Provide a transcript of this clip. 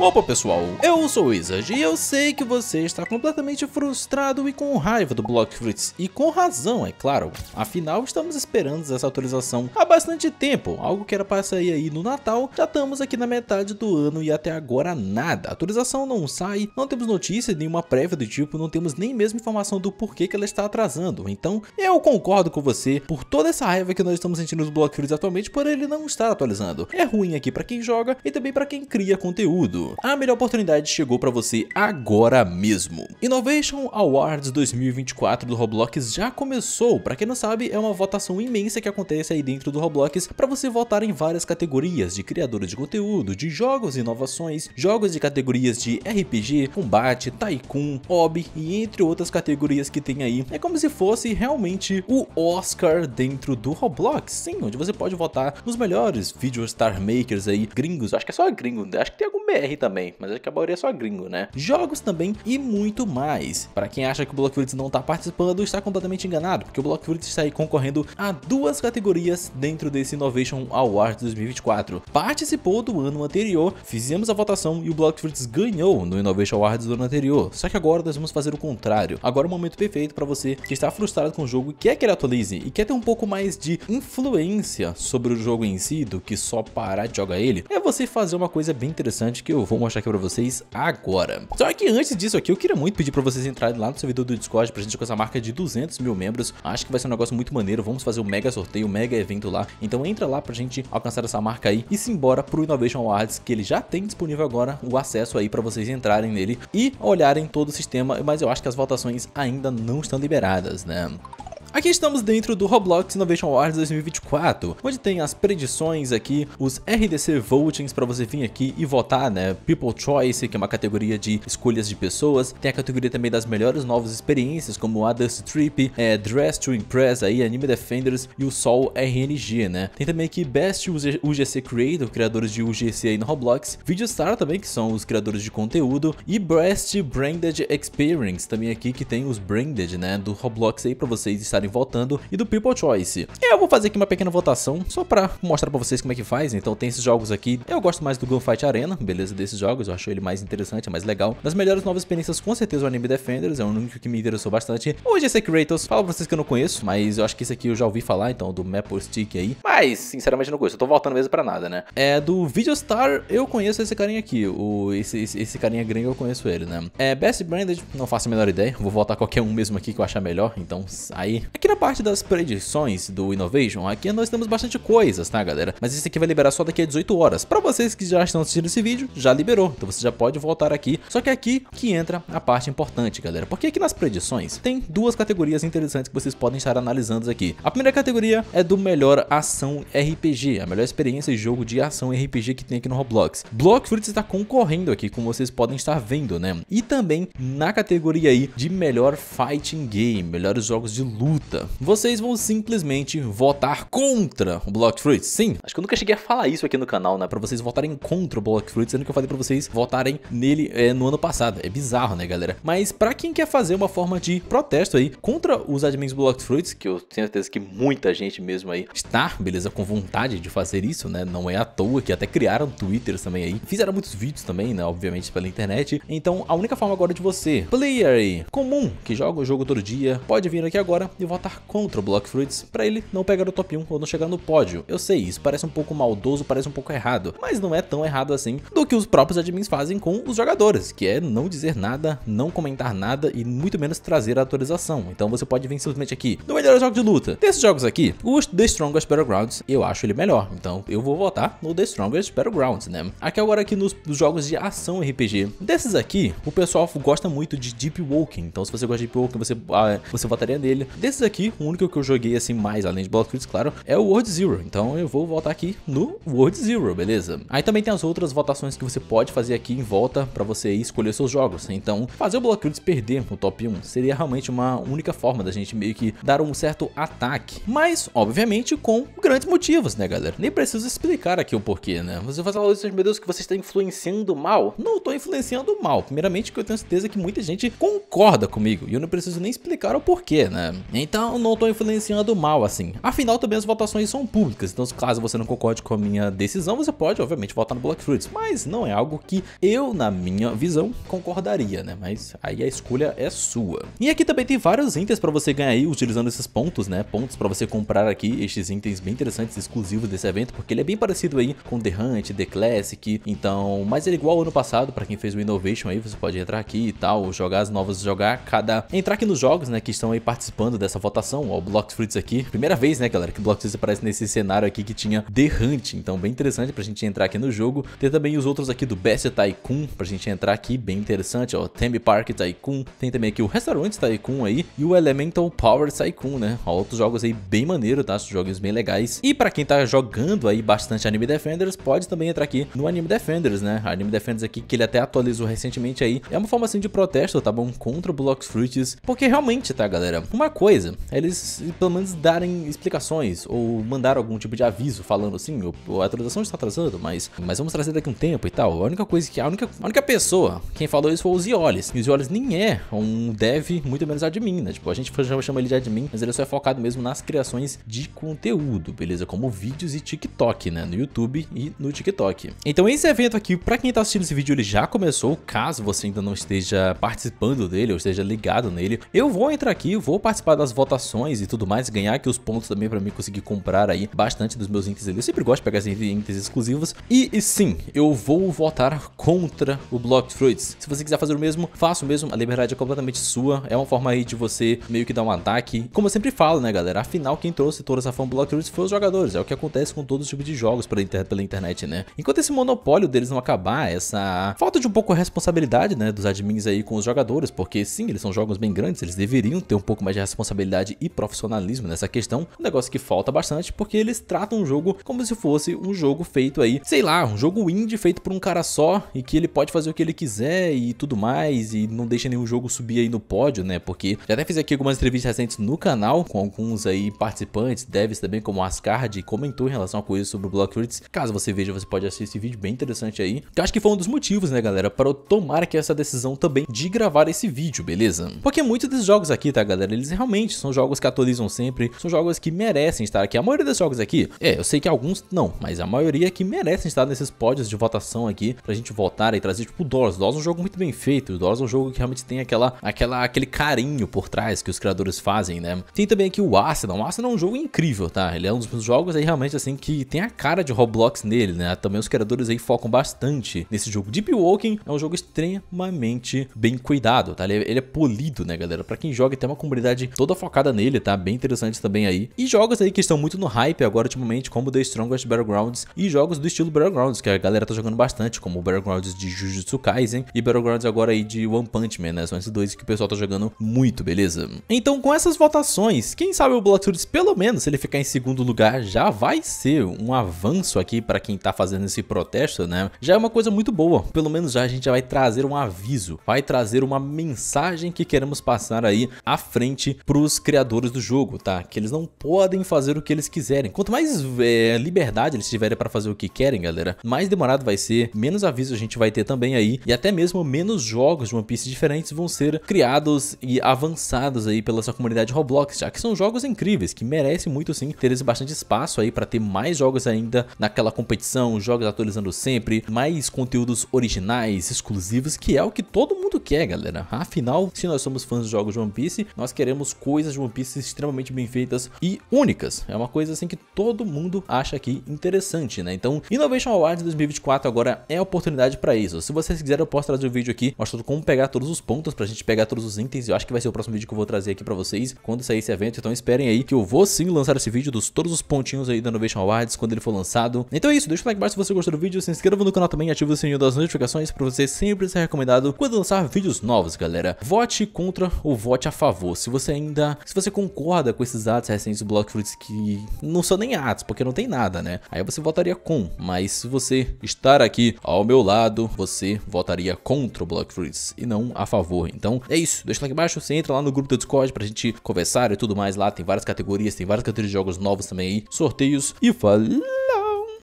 Opa pessoal, eu sou o Izard e eu sei que você está completamente frustrado e com raiva do Block Fruits e com razão, é claro. Afinal, estamos esperando essa atualização há bastante tempo, algo que era para sair aí no Natal, já estamos aqui na metade do ano e até agora nada. A atualização não sai, não temos notícia, nenhuma prévia do tipo, não temos nem mesmo informação do porquê que ela está atrasando. Então, eu concordo com você por toda essa raiva que nós estamos sentindo do Block Fruits atualmente por ele não estar atualizando. É ruim aqui para quem joga e também para quem cria conteúdo mundo. A melhor oportunidade chegou para você agora mesmo. Innovation Awards 2024 do Roblox já começou. Para quem não sabe, é uma votação imensa que acontece aí dentro do Roblox para você votar em várias categorias de criadores de conteúdo, de jogos e inovações, jogos de categorias de RPG, combate, tycoon, hobby e entre outras categorias que tem aí. É como se fosse realmente o Oscar dentro do Roblox, sim, onde você pode votar nos melhores video star makers aí gringos. Acho que é só gringo, né? acho que tem algum BR também, mas acho que a maioria é só gringo, né? Jogos também e muito mais. Para quem acha que o Blockflix não tá participando, está completamente enganado, porque o Blockflix está aí concorrendo a duas categorias dentro desse Innovation Award 2024. Participou do ano anterior, fizemos a votação e o Blockflix ganhou no Innovation Awards do ano anterior. Só que agora nós vamos fazer o contrário. Agora é o momento perfeito para você que está frustrado com o jogo, quer que ele atualize e quer ter um pouco mais de influência sobre o jogo em si do que só parar de jogar ele, é você fazer uma coisa bem interessante que eu vou mostrar aqui pra vocês agora. Só que antes disso aqui, eu queria muito pedir pra vocês entrarem lá no servidor do Discord pra gente com essa marca de 200 mil membros. Acho que vai ser um negócio muito maneiro. Vamos fazer um mega sorteio, um mega evento lá. Então entra lá pra gente alcançar essa marca aí e simbora pro Innovation Awards, que ele já tem disponível agora o acesso aí pra vocês entrarem nele e olharem todo o sistema, mas eu acho que as votações ainda não estão liberadas, né? Aqui estamos dentro do Roblox Innovation Awards 2024, onde tem as predições aqui, os RDC Votings para você vir aqui e votar, né? People Choice, que é uma categoria de escolhas de pessoas, tem a categoria também das melhores novas experiências, como a Dust Trip, é, Dress to Impress, aí, Anime Defenders e o Sol RNG, né? Tem também aqui Best UGC Creator, criadores de UGC aí no Roblox, Videostar também, que são os criadores de conteúdo, e Best Branded Experience, também aqui que tem os branded, né, do Roblox aí para vocês estarem estarem votando e do People Choice. Eu vou fazer aqui uma pequena votação só pra mostrar pra vocês como é que faz, então tem esses jogos aqui. Eu gosto mais do Gunfight Arena, beleza, desses jogos, eu acho ele mais interessante, mais legal. Das melhores novas experiências, com certeza o Anime Defenders, é um único que me interessou bastante. Hoje GC Kratos, Fala pra vocês que eu não conheço, mas eu acho que esse aqui eu já ouvi falar, então, do Maple Stick aí. Mas, sinceramente, não conheço, eu tô voltando mesmo pra nada, né? É, do Star eu conheço esse carinha aqui, o, esse, esse, esse carinha gringo, eu conheço ele, né? É, Best Branded, não faço a menor ideia, vou votar qualquer um mesmo aqui que eu achar melhor, então aí Aqui na parte das predições do Innovation, aqui nós temos bastante coisas, tá galera? Mas isso aqui vai liberar só daqui a 18 horas. Pra vocês que já estão assistindo esse vídeo, já liberou, então você já pode voltar aqui. Só que é aqui que entra a parte importante, galera. Porque aqui nas predições tem duas categorias interessantes que vocês podem estar analisando aqui. A primeira categoria é do melhor ação RPG, a melhor experiência e jogo de ação RPG que tem aqui no Roblox. Block Fruits está concorrendo aqui, como vocês podem estar vendo, né? E também na categoria aí de melhor fighting game, melhores jogos de luta vocês vão simplesmente votar contra o Block Fruits. Sim, acho que eu nunca cheguei a falar isso aqui no canal, né? Pra vocês votarem contra o Block Fruits, sendo que eu falei pra vocês votarem nele é, no ano passado. É bizarro, né, galera? Mas pra quem quer fazer uma forma de protesto aí contra os admins Block Fruits, que eu tenho certeza que muita gente mesmo aí está, beleza, com vontade de fazer isso, né? Não é à toa que até criaram Twitters também aí. Fizeram muitos vídeos também, né? Obviamente pela internet. Então, a única forma agora de você, player aí, comum, que joga o jogo todo dia, pode vir aqui agora e votar contra o Block Fruits para ele não pegar o top 1 ou não chegar no pódio. Eu sei, isso parece um pouco maldoso, parece um pouco errado, mas não é tão errado assim do que os próprios admins fazem com os jogadores, que é não dizer nada, não comentar nada e muito menos trazer a atualização. Então você pode vir simplesmente aqui no melhor jogo de luta. Desses jogos aqui, o The Strongest Battlegrounds eu acho ele melhor, então eu vou votar no The Strongest Battlegrounds, né? Aqui agora aqui nos, nos jogos de ação RPG. Desses aqui, o pessoal gosta muito de Deep Walking, então se você gosta de Deep Walking, você, ah, você votaria nele. Desses aqui, o único que eu joguei assim mais, além de Blood claro, é o World Zero. Então eu vou voltar aqui no World Zero, beleza? Aí também tem as outras votações que você pode fazer aqui em volta para você escolher seus jogos. Então fazer o Blood perder o top 1 seria realmente uma única forma da gente meio que dar um certo ataque. Mas, obviamente, com grandes motivos, né, galera? Nem preciso explicar aqui o porquê, né? Você vai falar, meu Deus, que você está influenciando mal. Não estou influenciando mal. Primeiramente, que eu tenho certeza que muita gente concorda comigo. E eu não preciso nem explicar o porquê, né? Então, então não estou influenciando mal assim. Afinal, também as votações são públicas, então caso você não concorde com a minha decisão, você pode, obviamente, votar no Black Fruits. Mas não é algo que eu, na minha visão, concordaria, né? Mas aí a escolha é sua. E aqui também tem vários itens para você ganhar aí utilizando esses pontos, né? Pontos para você comprar aqui estes itens bem interessantes, exclusivos desse evento, porque ele é bem parecido aí com The Hunt, The Classic, então, mas ele é igual ao ano passado, para quem fez o Innovation aí, você pode entrar aqui e tal, jogar as novas, jogar cada... entrar aqui nos jogos, né, que estão aí participando dessa votação. Ó, o Block Fruits aqui. Primeira vez, né, galera, que o Block Fruits aparece nesse cenário aqui que tinha The Hunt. Então, bem interessante pra gente entrar aqui no jogo. Tem também os outros aqui do Best Tycoon pra gente entrar aqui. Bem interessante, ó. Theme Park Tycoon. Tem também aqui o Restaurant Tycoon aí. E o Elemental Power Tycoon, né? Ó, outros jogos aí bem maneiro, tá? Jogos bem legais. E pra quem tá jogando aí bastante Anime Defenders, pode também entrar aqui no Anime Defenders, né? Anime Defenders aqui, que ele até atualizou recentemente aí. É uma forma assim de protesto, tá bom? Contra o Blox Fruits. Porque realmente, tá, galera? Uma coisa, eles pelo menos darem explicações ou mandar algum tipo de aviso falando assim, a atualização está atrasando, mas, mas vamos trazer daqui um tempo e tal. A única coisa que a única, a única pessoa quem falou isso foi o Ziolis. E o Ziolis nem é um dev, muito menos admin, né? Tipo, a gente chama ele de admin, mas ele só é focado mesmo nas criações de conteúdo, beleza? Como vídeos e TikTok, né? No YouTube e no TikTok. Então esse evento aqui, para quem tá assistindo esse vídeo, ele já começou, caso você ainda não esteja participando dele ou esteja ligado nele, eu vou entrar aqui, vou participar das votações e tudo mais, ganhar aqui os pontos também para mim conseguir comprar aí bastante dos meus itens ali. Eu sempre gosto de pegar esses itens exclusivos. E, e, sim, eu vou votar contra o Block Fruits. Se você quiser fazer o mesmo, faça o mesmo. A liberdade é completamente sua. É uma forma aí de você meio que dar um ataque. Como eu sempre falo, né, galera? Afinal, quem trouxe toda essa fã Block Fruits foi os jogadores. É o que acontece com todo tipo de jogos pela, internet pela internet, né? Enquanto esse monopólio deles não acabar, essa falta de um pouco de responsabilidade, né, dos admins aí com os jogadores, porque sim, eles são jogos bem grandes, eles deveriam ter um pouco mais de responsabilidade responsabilidade e profissionalismo nessa questão, um negócio que falta bastante, porque eles tratam o jogo como se fosse um jogo feito aí, sei lá, um jogo indie feito por um cara só e que ele pode fazer o que ele quiser e tudo mais, e não deixa nenhum jogo subir aí no pódio, né? Porque já até fiz aqui algumas entrevistas recentes no canal com alguns aí participantes, devs também, como Ascard, comentou em relação a coisas sobre o Block Roots. Caso você veja, você pode assistir esse vídeo bem interessante aí. Que eu acho que foi um dos motivos, né, galera, para eu tomar aqui essa decisão também de gravar esse vídeo, beleza? Porque muitos desses jogos aqui, tá, galera, eles realmente gente, são jogos que atualizam sempre, são jogos que merecem estar aqui. A maioria desses jogos aqui, é, eu sei que alguns não, mas a maioria é que merecem estar nesses pódios de votação aqui, pra gente votar e trazer, tipo, o Doors. Doors é um jogo muito bem feito, o Doors é um jogo que realmente tem aquela, aquela, aquele carinho por trás que os criadores fazem, né? Tem também aqui o Arsenal, o Arsenal é um jogo incrível, tá? Ele é um dos jogos aí realmente, assim, que tem a cara de Roblox nele, né? Também os criadores aí focam bastante nesse jogo. Deep Walking é um jogo extremamente bem cuidado, tá? Ele é, ele é polido, né, galera? Pra quem joga e tem uma comunidade toda focada nele, tá? Bem interessante também aí. E jogos aí que estão muito no hype agora ultimamente, como The Strongest Battlegrounds e jogos do estilo Battlegrounds, que a galera tá jogando bastante, como Battlegrounds de Jujutsu Kaisen e Battlegrounds agora aí de One Punch Man, né? São esses dois que o pessoal tá jogando muito, beleza? Então, com essas votações, quem sabe o Bloodsuits, pelo menos, se ele ficar em segundo lugar, já vai ser um avanço aqui para quem tá fazendo esse protesto, né? Já é uma coisa muito boa. Pelo menos já a gente já vai trazer um aviso, vai trazer uma mensagem que queremos passar aí à frente pros os criadores do jogo, tá? Que eles não podem fazer o que eles quiserem. Quanto mais é, liberdade eles tiverem para fazer o que querem, galera, mais demorado vai ser, menos aviso a gente vai ter também aí, e até mesmo menos jogos de One Piece diferentes vão ser criados e avançados aí pela sua comunidade Roblox, já que são jogos incríveis, que merecem muito sim ter esse bastante espaço aí para ter mais jogos ainda naquela competição, jogos atualizando sempre, mais conteúdos originais, exclusivos, que é o que todo mundo quer, galera. Afinal, se nós somos fãs de jogos de One Piece, nós queremos coisas coisas de One Piece extremamente bem feitas e únicas. É uma coisa assim que todo mundo acha aqui interessante, né? Então, Innovation Awards 2024 agora é a oportunidade para isso. Se vocês quiserem, eu posso trazer um vídeo aqui mostrando como pegar todos os pontos pra gente pegar todos os itens. Eu acho que vai ser o próximo vídeo que eu vou trazer aqui para vocês quando sair esse evento. Então, esperem aí que eu vou sim lançar esse vídeo dos todos os pontinhos aí da Innovation Awards quando ele for lançado. Então é isso, deixa o like embaixo se você gostou do vídeo, se inscreva no canal também, ative o sininho das notificações para você sempre ser recomendado quando lançar vídeos novos, galera. Vote contra ou vote a favor. Se você ainda se você concorda com esses atos recentes do Blockfruits que não são nem atos, porque não tem nada, né? Aí você votaria com, mas se você estar aqui ao meu lado, você votaria contra o Blockfruits e não a favor. Então é isso, deixa o like embaixo, você entra lá no grupo do Discord pra gente conversar e tudo mais lá, tem várias categorias, tem várias categorias de jogos novos também aí, sorteios e falei.